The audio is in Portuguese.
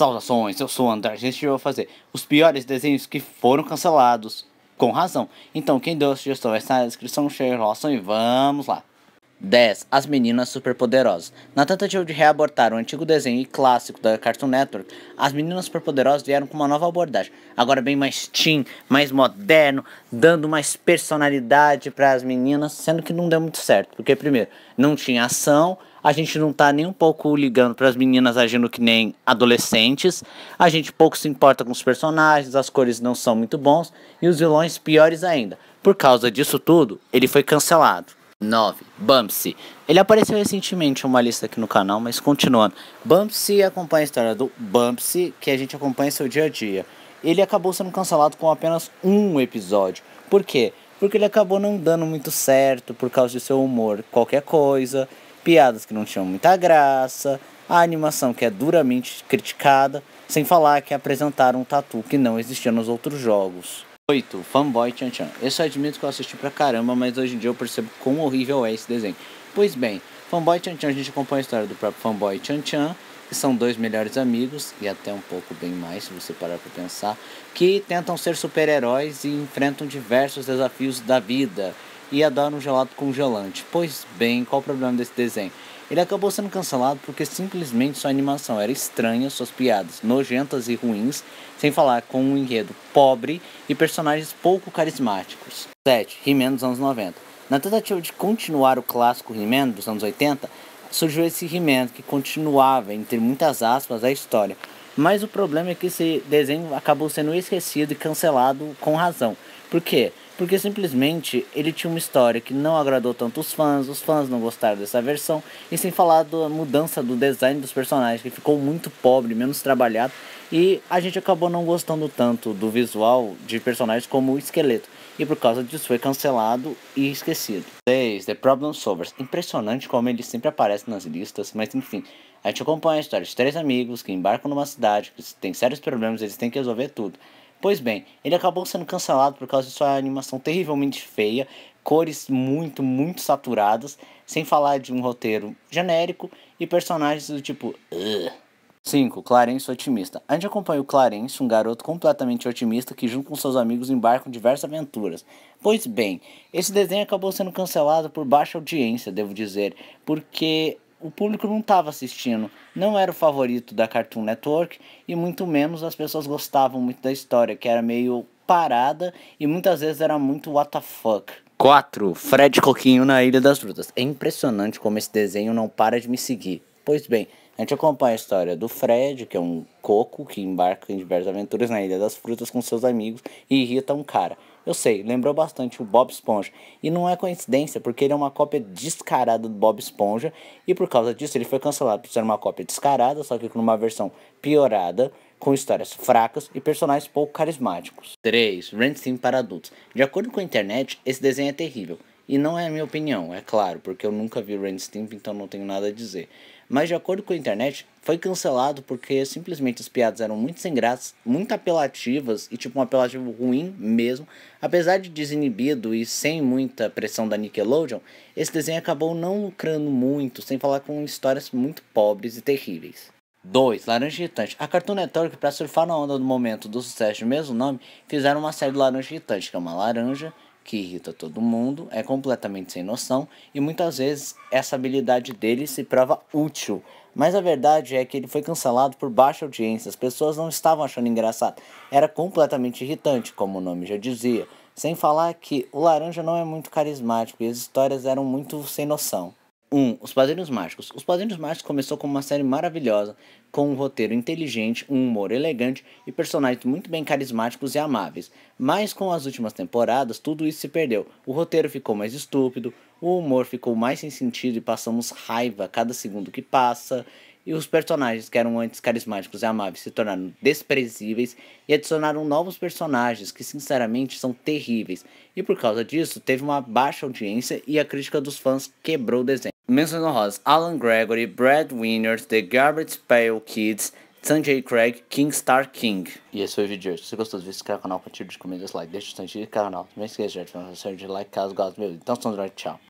Saudações, eu sou o André Gente eu vou fazer os piores desenhos que foram cancelados, com razão. Então, quem deu a sugestão está na descrição, cheia e vamos lá. 10. As Meninas Superpoderosas Na tentativa de reabortar o antigo desenho clássico da Cartoon Network, as Meninas Superpoderosas vieram com uma nova abordagem, agora bem mais teen, mais moderno, dando mais personalidade para as meninas, sendo que não deu muito certo, porque primeiro, não tinha ação a gente não tá nem um pouco ligando para as meninas agindo que nem adolescentes, a gente pouco se importa com os personagens, as cores não são muito bons e os vilões piores ainda. Por causa disso tudo, ele foi cancelado. 9. Bumpsy. Ele apareceu recentemente em uma lista aqui no canal, mas continuando. Bumpsy acompanha a história do Bumpsy, que a gente acompanha seu dia a dia. Ele acabou sendo cancelado com apenas um episódio. Por quê? Porque ele acabou não dando muito certo por causa de seu humor, qualquer coisa piadas que não tinham muita graça, a animação que é duramente criticada, sem falar que apresentaram um tatu que não existia nos outros jogos. 8. Fanboy Chan Chan. Eu só é admito que eu assisti pra caramba, mas hoje em dia eu percebo quão horrível é esse desenho. Pois bem, Fanboy Chan Chan a gente acompanha a história do próprio Fanboy Chan Chan, que são dois melhores amigos, e até um pouco bem mais, se você parar pra pensar, que tentam ser super-heróis e enfrentam diversos desafios da vida ia dar um gelado congelante. Pois bem, qual o problema desse desenho? Ele acabou sendo cancelado porque simplesmente sua animação era estranha, suas piadas nojentas e ruins, sem falar com um enredo pobre e personagens pouco carismáticos. 7. He-Man dos anos 90. Na tentativa de continuar o clássico He-Man dos anos 80, surgiu esse He-Man que continuava, entre muitas aspas, a história. Mas o problema é que esse desenho acabou sendo esquecido e cancelado com razão. Por quê? porque simplesmente ele tinha uma história que não agradou tanto os fãs, os fãs não gostaram dessa versão, e sem falar da mudança do design dos personagens, que ficou muito pobre, menos trabalhado, e a gente acabou não gostando tanto do visual de personagens como o esqueleto, e por causa disso foi cancelado e esquecido. 6. The Problem Solvers. Impressionante como ele sempre aparece nas listas, mas enfim, a gente acompanha a história de três amigos que embarcam numa cidade, que tem sérios problemas, eles têm que resolver tudo. Pois bem, ele acabou sendo cancelado por causa de sua animação terrivelmente feia, cores muito, muito saturadas, sem falar de um roteiro genérico e personagens do tipo. 5. Clarence Otimista. A gente acompanha o Clarence, um garoto completamente otimista que, junto com seus amigos, embarca em diversas aventuras. Pois bem, esse desenho acabou sendo cancelado por baixa audiência, devo dizer, porque o público não estava assistindo, não era o favorito da Cartoon Network e muito menos as pessoas gostavam muito da história, que era meio parada e muitas vezes era muito what the fuck. 4. Fred Coquinho na Ilha das Frutas. É impressionante como esse desenho não para de me seguir. Pois bem, a gente acompanha a história do Fred, que é um coco que embarca em diversas aventuras na Ilha das Frutas com seus amigos e irrita um cara. Eu sei, lembrou bastante o Bob Esponja. E não é coincidência, porque ele é uma cópia descarada do Bob Esponja. E por causa disso ele foi cancelado por ser uma cópia descarada, só que com uma versão piorada, com histórias fracas e personagens pouco carismáticos. 3. Rent Sim para adultos. De acordo com a internet, esse desenho é terrível. E não é a minha opinião, é claro, porque eu nunca vi Randy Stimp, então não tenho nada a dizer. Mas de acordo com a internet, foi cancelado porque simplesmente as piadas eram muito sem graça, muito apelativas e tipo um apelativo ruim mesmo. Apesar de desinibido e sem muita pressão da Nickelodeon, esse desenho acabou não lucrando muito, sem falar com histórias muito pobres e terríveis. 2. Laranja Irritante. A Cartoon Network, para surfar na onda do momento do sucesso do mesmo nome, fizeram uma série do Laranja Irritante, que é uma laranja que irrita todo mundo, é completamente sem noção e muitas vezes essa habilidade dele se prova útil. Mas a verdade é que ele foi cancelado por baixa audiência, as pessoas não estavam achando engraçado, era completamente irritante, como o nome já dizia. Sem falar que o Laranja não é muito carismático e as histórias eram muito sem noção. 1. Um, Os Padrinhos Mágicos. Os Padrinhos Mágicos começou como uma série maravilhosa, com um roteiro inteligente, um humor elegante e personagens muito bem carismáticos e amáveis. Mas com as últimas temporadas, tudo isso se perdeu. O roteiro ficou mais estúpido, o humor ficou mais sem sentido e passamos raiva a cada segundo que passa. E os personagens que eram antes carismáticos e amáveis se tornaram desprezíveis e adicionaram novos personagens que, sinceramente, são terríveis. E por causa disso, teve uma baixa audiência e a crítica dos fãs quebrou o desenho. Menções honrosas: Alan Gregory, Brad Winners, The Garbage Pail Kids, Sanjay Craig, King Star King. E esse foi o vídeo de hoje. Se gostou do vídeo, inscreve no canal, compartilhe de comida, like, deixa o seu like, canal. Não esqueça de ativar o seu like caso goste do meu vídeo. Então, estamos tchau.